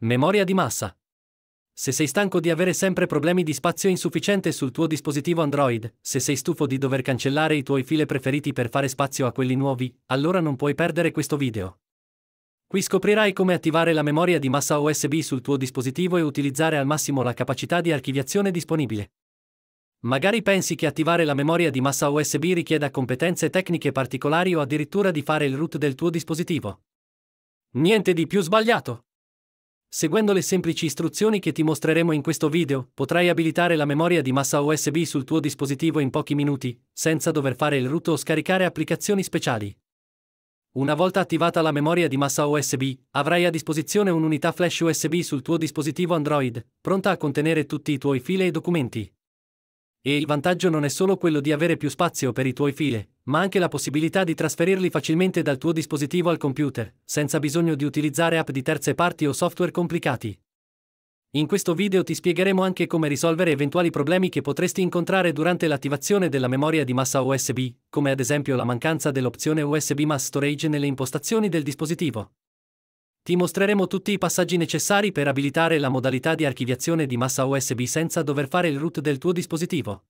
Memoria di massa. Se sei stanco di avere sempre problemi di spazio insufficiente sul tuo dispositivo Android, se sei stufo di dover cancellare i tuoi file preferiti per fare spazio a quelli nuovi, allora non puoi perdere questo video. Qui scoprirai come attivare la memoria di massa USB sul tuo dispositivo e utilizzare al massimo la capacità di archiviazione disponibile. Magari pensi che attivare la memoria di massa USB richieda competenze tecniche particolari o addirittura di fare il root del tuo dispositivo. Niente di più sbagliato! Seguendo le semplici istruzioni che ti mostreremo in questo video, potrai abilitare la memoria di massa USB sul tuo dispositivo in pochi minuti, senza dover fare il root o scaricare applicazioni speciali. Una volta attivata la memoria di massa USB, avrai a disposizione un'unità flash USB sul tuo dispositivo Android, pronta a contenere tutti i tuoi file e documenti. E il vantaggio non è solo quello di avere più spazio per i tuoi file, ma anche la possibilità di trasferirli facilmente dal tuo dispositivo al computer, senza bisogno di utilizzare app di terze parti o software complicati. In questo video ti spiegheremo anche come risolvere eventuali problemi che potresti incontrare durante l'attivazione della memoria di massa USB, come ad esempio la mancanza dell'opzione USB Mass Storage nelle impostazioni del dispositivo. Ti mostreremo tutti i passaggi necessari per abilitare la modalità di archiviazione di massa USB senza dover fare il root del tuo dispositivo.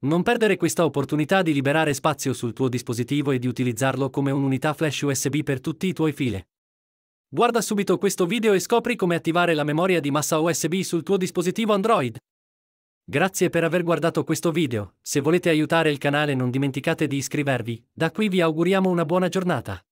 Non perdere questa opportunità di liberare spazio sul tuo dispositivo e di utilizzarlo come un'unità flash USB per tutti i tuoi file. Guarda subito questo video e scopri come attivare la memoria di massa USB sul tuo dispositivo Android. Grazie per aver guardato questo video, se volete aiutare il canale non dimenticate di iscrivervi, da qui vi auguriamo una buona giornata.